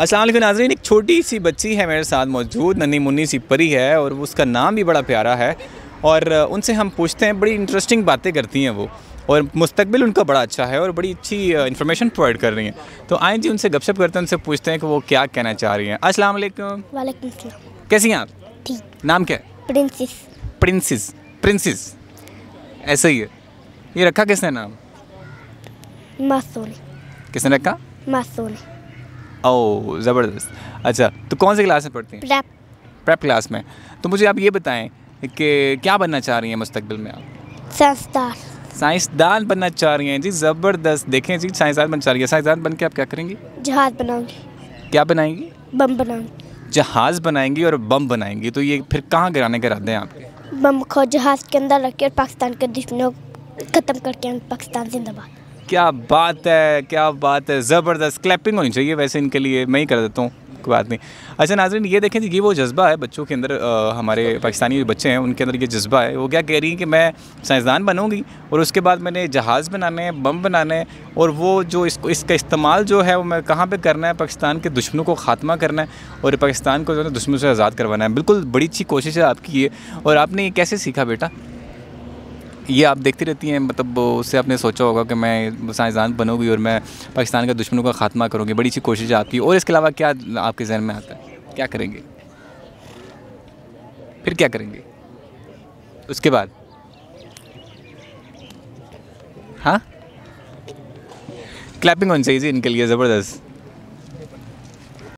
असलम नाजरीन एक छोटी सी बच्ची है मेरे साथ मौजूद नन्नी मुन्नी सी परी है और उसका नाम भी बड़ा प्यारा है और उनसे हम पूछते हैं बड़ी इंटरेस्टिंग बातें करती हैं वो और मुस्तबिल उनका बड़ा अच्छा है और बड़ी अच्छी इन्फॉर्मेशन प्रोवाइड कर रही हैं तो आए जी उनसे गपशप करते हैं उनसे पूछते हैं कि वो क्या कहना चाह रही हैं अस्सलाम वालेकुम वालेकुम कैसी हैं आप ठीक नाम क्या है प्रिंसेस प्रिंसेस प्रिंसेस ऐसा ही है ये रखा किसने नाम किसने रखा मासूम ओ ज़बरदस्त अच्छा तो कौन सी क्लास में पढ़ती हैं प्रेप प्रेप क्लास में तो मुझे आप ये बताएं कि क्या बनना चाह रही हैं मुस्तकबिल में आप संस्कार साइंसदान बनना चाह रही हैं जी ज़बरदस्त देखें जी साइंसदान बनना चाह रही हैं साइंसदान बन के आप क्या करेंगी जहाज बनाऊंगी क्या बनाएंगी बम बनाऊंगी जहाज बनाएंगी और बम बनाएंगी तो ये फिर कहाँ गिराने के गिराते हैं आपके बम को जहाज के अंदर रख के पाकिस्तान के दुश्मनों ख़त्म करके पाकिस्तान जिंदाबाद क्या बात है क्या बात है ज़बरदस्त क्लैपिंग होनी चाहिए वैसे इनके लिए मैं ही कर देता हूँ कोई बात नहीं अच्छा नाजरन ये देखें ये वो जज्बा है बच्चों के अंदर आ, हमारे पाकिस्तानी बच्चे हैं उनके अंदर ये जज्बा है वो क्या कह रही हैं कि मैं साइंसदान बनूंगी और उसके बाद मैंने जहाज़ बनाने हैं बम बनाने हैं और वो जो इसको इसका इस्तेमाल जो है वो मैं कहाँ पर करना है पाकिस्तान के दुश्मनों को ख़ात्मा करना है और पाकिस्तान को जो है दुश्मनों से आज़ाद करवाना है बिल्कुल बड़ी अच्छी कोशिश है आपकी ये और आपने ये कैसे सीखा बेटा ये आप देखती रहती हैं मतलब उससे आपने सोचा होगा कि मैं साइंसदान बनूंगी और मैं पाकिस्तान के दुश्मनों का खात्मा करूँगी बड़ी अच्छी कोशिश आपकी और इसके अलावा क्या आपके जहन में आता है क्या करेंगे फिर क्या करेंगे उसके बाद हाँ क्लैपिंग होनी चाहिए जी इनके लिए ज़बरदस्त